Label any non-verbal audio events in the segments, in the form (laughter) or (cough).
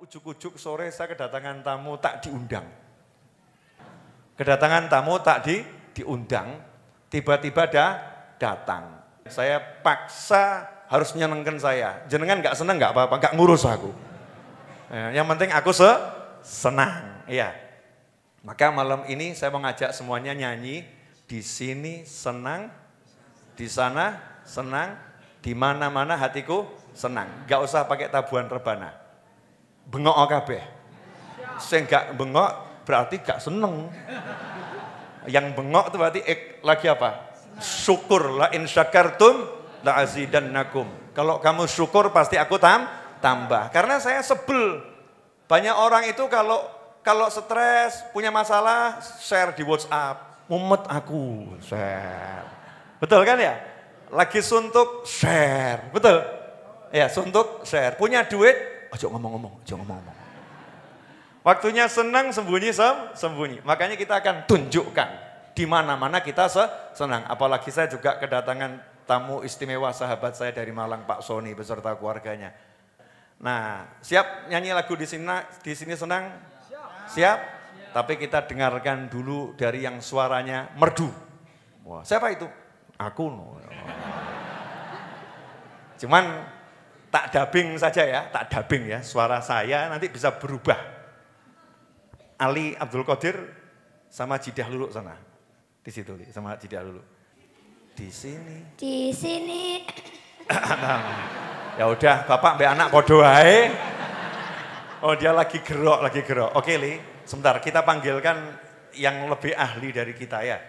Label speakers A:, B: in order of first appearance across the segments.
A: ujuk-ujuk sore saya kedatangan tamu tak diundang. Kedatangan tamu tak di, diundang, tiba-tiba dah datang. Saya paksa harus menyenangkan saya. Jenengan nggak seneng nggak apa-apa, nggak ngurus aku. Ya, yang penting aku se senang, iya. Maka malam ini saya mengajak semuanya nyanyi di sini senang, di sana senang, di mana-mana hatiku senang. Gak usah pakai tabuan rebana bengok kabeh. Sing gak bengok berarti gak seneng. Yang bengok itu berarti ek, lagi apa? Syukur la in syakartum la azidannakum. Kalau kamu syukur pasti aku tam tambah. Karena saya sebel. Banyak orang itu kalau kalau stres, punya masalah, share di WhatsApp. Mumet aku, share. Betul kan ya? Lagi suntuk, share. Betul? Ya, suntuk, share. Punya duit, ojo ngomong-ngomong, ojo ngomong-ngomong. Waktunya senang sembunyi sem, sembunyi. Makanya kita akan tunjukkan di mana-mana kita se senang. Apalagi saya juga kedatangan tamu istimewa sahabat saya dari Malang Pak Sony beserta keluarganya. Nah, siap nyanyi lagu di sini di sini senang? Siap. siap? Tapi kita dengarkan dulu dari yang suaranya merdu. Wah, siapa itu? Aku. Cuman Tak dabing saja ya, tak dabing ya. Suara saya nanti bisa berubah. Ali Abdul Qadir sama Jidah Lulu sana. Di situ, sama Jidah Lulu. Di sini. Di sini. (coughs) ya udah, Bapak mbak anak kodohai. Oh, dia lagi gerok, lagi gerok. Oke, Li. Sebentar, kita panggilkan yang lebih ahli dari kita ya.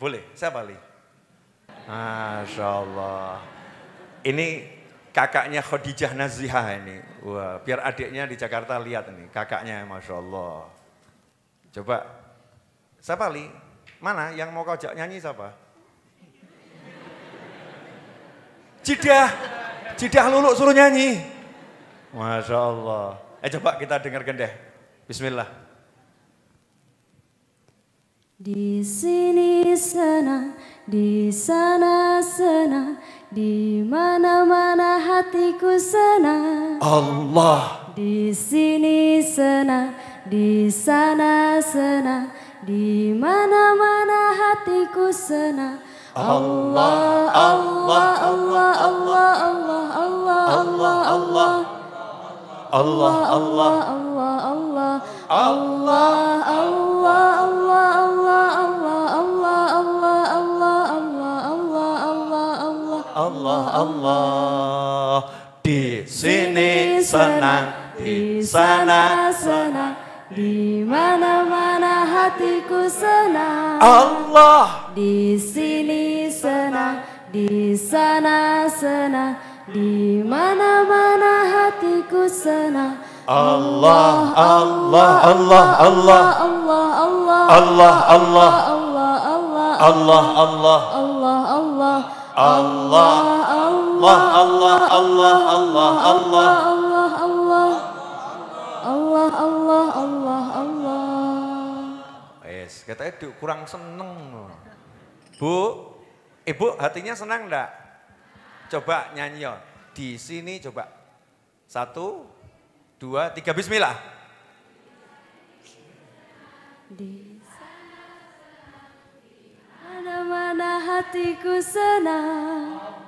A: Boleh? Siapa, Li? Masya Allah. Ini kakaknya Khadijah Naziha ini. Wah, biar adiknya di Jakarta lihat ini, kakaknya Masya Allah. Coba, siapa Li? Mana yang mau kau nyanyi siapa? Jidah, Jidah lulu suruh nyanyi. Masya Allah. Eh coba kita dengarkan deh. Bismillah.
B: Di sini sana, di sana sana, di mana-mana hatiku senang. Allah. Di sini senang, di sana senang, di mana-mana hatiku senang. Allah, Allah, Allah, Allah, Allah, Allah, Allah, Allah.
A: Allah, Allah,
C: Allah, Allah, Allah, Allah, Allah.
A: Allah di sini senang di
C: sana
B: senang di mana-mana hatiku senang Allah di sini senang di sana senang di mana-mana hatiku senang
A: Allah Allah Allah Allah
C: Allah Allah Allah Allah Allah
A: Allah
C: Allah Allah Allah Allah Allah Allah Allah Allah Allah Allah Allah Allah Allah Allah Allah
A: Yes, katanya duk kurang seneng. Bu, ibu hatinya senang enggak? Coba nyanyi yo. Ya. Di sini coba. Satu, dua, tiga, bismillah.
B: Di mana-mana hatiku senang.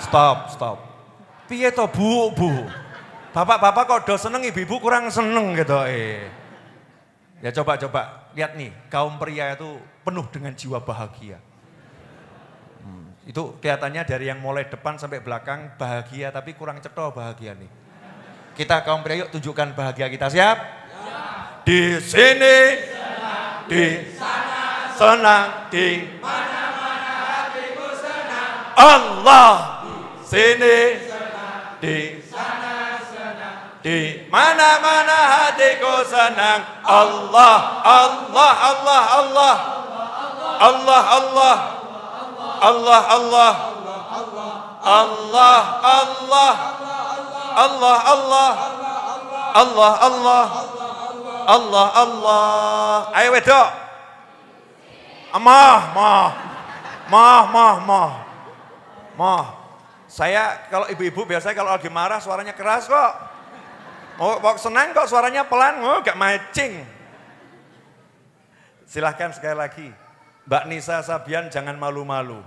A: Stop, stop. Piye to bu, bu. Bapak-bapak kok udah seneng, ibu-ibu kurang seneng gitu. Eh. Ya coba-coba, lihat nih, kaum pria itu penuh dengan jiwa bahagia. Hmm, itu kelihatannya dari yang mulai depan sampai belakang bahagia, tapi kurang cetoh bahagia nih. Kita kaum pria yuk tunjukkan bahagia kita, siap? Ya. Di sini,
C: senang, di
A: sana, senang, di mana-mana hatiku senang. Allah sini di sana senang, di mana-mana hatiku senang. Allah, Allah, Allah, Allah, Allah, Allah, Allah, Allah, Allah,
C: Allah,
A: Allah, Allah, Allah, Allah, Allah, Allah. Ayo wedok. Ah, mah, mah, mah, mah, mah, mah. Saya kalau ibu-ibu biasanya kalau lagi marah suaranya keras kok. Oh, senang kok suaranya pelan, oh, gak matching. Silahkan sekali lagi. Mbak Nisa Sabian jangan malu-malu.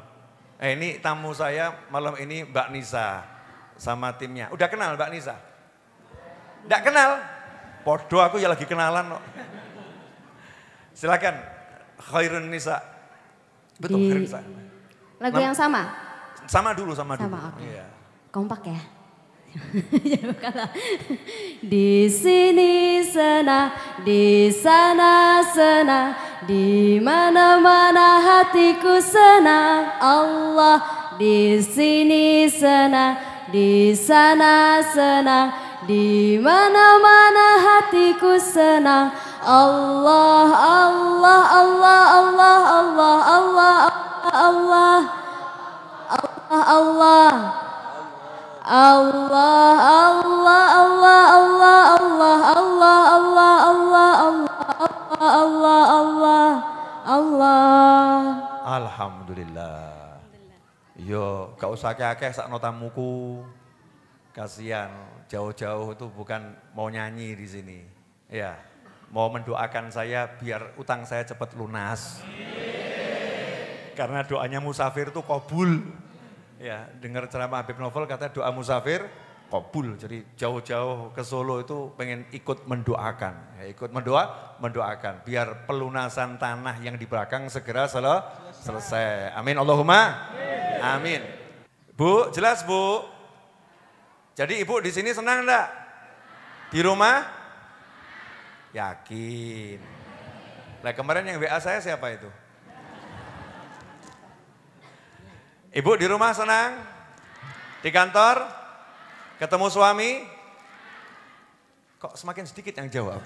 A: Eh, ini tamu saya malam ini Mbak Nisa sama timnya. Udah kenal Mbak Nisa? Enggak kenal? Podo aku ya lagi kenalan kok. Silakan Khairun Nisa. Betul Di... Khairun Nisa.
B: Lagu yang sama?
A: sama dulu, sama, sama dulu. Okay. Iya. yeah.
B: Kompak ya? (laughs) di sini sana, di sana sana, di mana-mana hatiku senang Allah. Di sini sana, di sana senang, di mana-mana hatiku senang Allah, Allah, Allah, Allah, Allah, Allah, Allah. Allah.
C: Allah Allah Allah Allah Allah Allah Allah Allah Allah Allah Allah Allah Allah
A: Alhamdulillah Yo, gak usah kakek sak notamuku Kasihan, jauh-jauh itu bukan mau nyanyi di sini. Ya, mau mendoakan saya biar utang saya cepat lunas. Karena doanya musafir itu kobul. Ya, dengar ceramah Habib Novel kata doa musafir kabul. Jadi jauh-jauh ke Solo itu pengen ikut mendoakan. Ya, ikut mendoa, mendoakan. Biar pelunasan tanah yang di belakang segera sel selesai. Amin Allahumma. Amin. Amin. Bu, jelas Bu? Jadi Ibu di sini senang enggak? Di rumah? Yakin. Nah kemarin yang WA saya siapa itu? Ibu di rumah senang? Di kantor? Ketemu suami? Kok semakin sedikit yang jawab?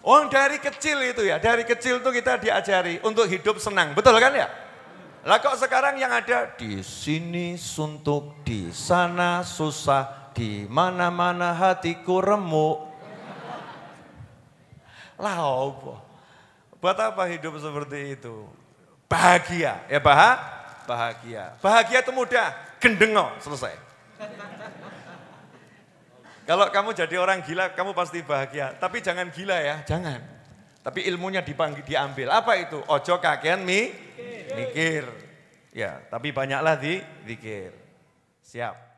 A: Oh dari kecil itu ya, dari kecil tuh kita diajari untuk hidup senang, betul kan ya? Lah kok sekarang yang ada di sini suntuk, di sana susah, di mana-mana hatiku remuk. Lah apa? Buat apa hidup seperti itu? bahagia. Ya bah, bahagia. Bahagia itu mudah, gendengo selesai. Kalau kamu jadi orang gila, kamu pasti bahagia. Tapi jangan gila ya, jangan. Tapi ilmunya dipanggil, diambil. Apa itu? Ojo kakean mi, mikir. Ya, tapi banyaklah di, mikir Siap.